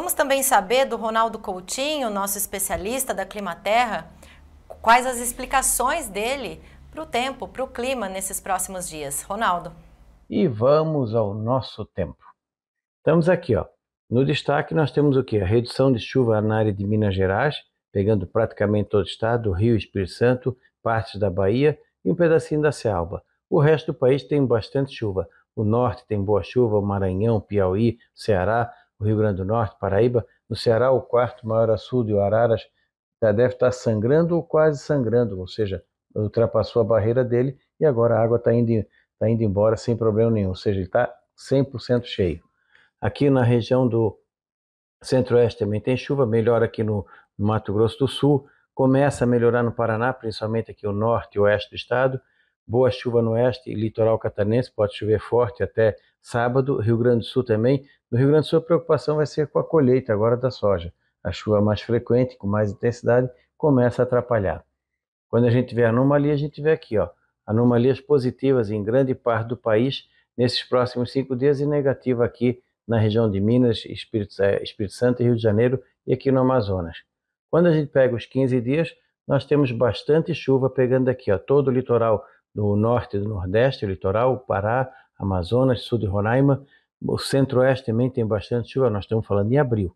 Vamos também saber do Ronaldo Coutinho, nosso especialista da Climaterra, quais as explicações dele para o tempo, para o clima nesses próximos dias. Ronaldo. E vamos ao nosso tempo. Estamos aqui, ó. No destaque nós temos o que? A redução de chuva na área de Minas Gerais, pegando praticamente todo o estado, Rio, Espírito Santo, partes da Bahia e um pedacinho da Selva. O resto do país tem bastante chuva. O norte tem boa chuva, Maranhão, Piauí, Ceará, o Rio Grande do Norte, Paraíba, no Ceará o quarto maior açude, o Araras, já deve estar sangrando ou quase sangrando, ou seja, ultrapassou a barreira dele e agora a água está indo, tá indo embora sem problema nenhum, ou seja, ele está 100% cheio. Aqui na região do centro-oeste também tem chuva, melhor aqui no Mato Grosso do Sul, começa a melhorar no Paraná, principalmente aqui o norte e oeste do estado, boa chuva no oeste e litoral catarinense, pode chover forte até Sábado, Rio Grande do Sul também. No Rio Grande do Sul, a preocupação vai ser com a colheita agora da soja. A chuva mais frequente, com mais intensidade, começa a atrapalhar. Quando a gente tiver anomalia, a gente tiver aqui, ó, anomalias positivas em grande parte do país nesses próximos cinco dias e negativa aqui na região de Minas, Espírito, eh, Espírito Santo e Rio de Janeiro e aqui no Amazonas. Quando a gente pega os 15 dias, nós temos bastante chuva pegando aqui, ó, todo o litoral do norte e do nordeste, o litoral, o Pará, Amazonas, sul de Roraima, o centro-oeste também tem bastante chuva, nós estamos falando em abril.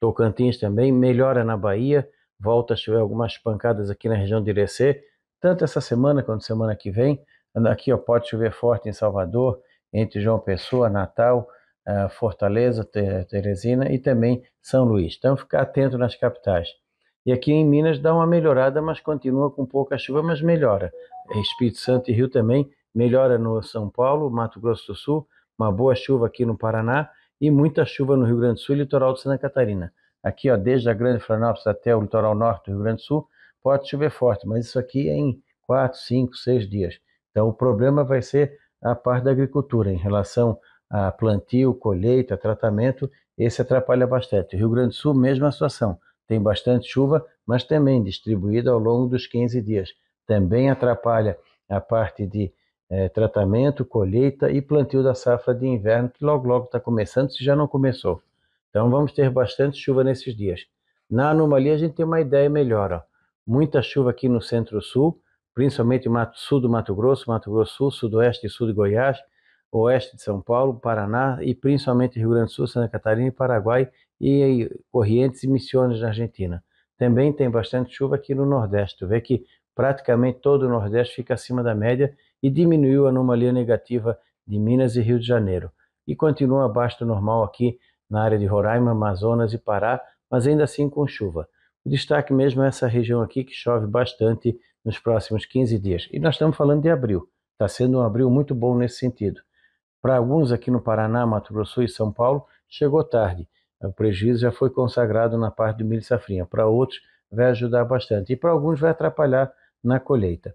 Tocantins também, melhora na Bahia, volta a chover algumas pancadas aqui na região de Irecê, tanto essa semana quanto semana que vem. Aqui ó, pode chover forte em Salvador, entre João Pessoa, Natal, eh, Fortaleza, Teresina e também São Luís. Então, ficar atento nas capitais. E aqui em Minas dá uma melhorada, mas continua com pouca chuva, mas melhora. Espírito Santo e Rio também melhora no São Paulo, Mato Grosso do Sul, uma boa chuva aqui no Paraná e muita chuva no Rio Grande do Sul e litoral de Santa Catarina. Aqui, ó, desde a Grande Florianópolis até o litoral norte do Rio Grande do Sul, pode chover forte, mas isso aqui é em 4, 5, 6 dias. Então, o problema vai ser a parte da agricultura em relação a plantio, colheita, tratamento, esse atrapalha bastante. Rio Grande do Sul, mesma situação, tem bastante chuva, mas também distribuída ao longo dos 15 dias. Também atrapalha a parte de é, tratamento, colheita e plantio da safra de inverno, que logo logo está começando, se já não começou. Então vamos ter bastante chuva nesses dias. Na anomalia a gente tem uma ideia melhor. Ó. Muita chuva aqui no centro-sul, principalmente Mato Sul do Mato Grosso, Mato Grosso Sul, Sudoeste e Sul de Goiás, Oeste de São Paulo, Paraná e principalmente Rio Grande do Sul, Santa Catarina e Paraguai e Corrientes e Missões na Argentina. Também tem bastante chuva aqui no Nordeste. Tu vê que praticamente todo o Nordeste fica acima da média e diminuiu a anomalia negativa de Minas e Rio de Janeiro, e continua abaixo do normal aqui na área de Roraima, Amazonas e Pará, mas ainda assim com chuva. O destaque mesmo é essa região aqui que chove bastante nos próximos 15 dias. E nós estamos falando de abril. Está sendo um abril muito bom nesse sentido. Para alguns aqui no Paraná, Mato Grosso e São Paulo, chegou tarde. O prejuízo já foi consagrado na parte do milho safrinha. Para outros, vai ajudar bastante. E para alguns, vai atrapalhar na colheita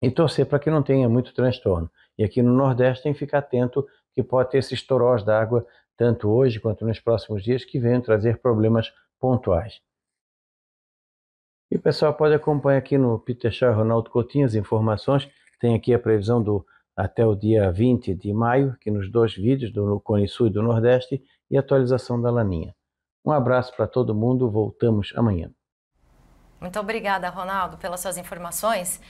e torcer para que não tenha muito transtorno. E aqui no Nordeste tem que ficar atento que pode ter esses torós d'água, tanto hoje quanto nos próximos dias, que venham trazer problemas pontuais. E o pessoal pode acompanhar aqui no Peter Shaw Ronaldo Coutinho as informações. Tem aqui a previsão do até o dia 20 de maio, que nos dois vídeos, do Cone Sul e do Nordeste, e atualização da Laninha. Um abraço para todo mundo, voltamos amanhã. Muito obrigada, Ronaldo, pelas suas informações.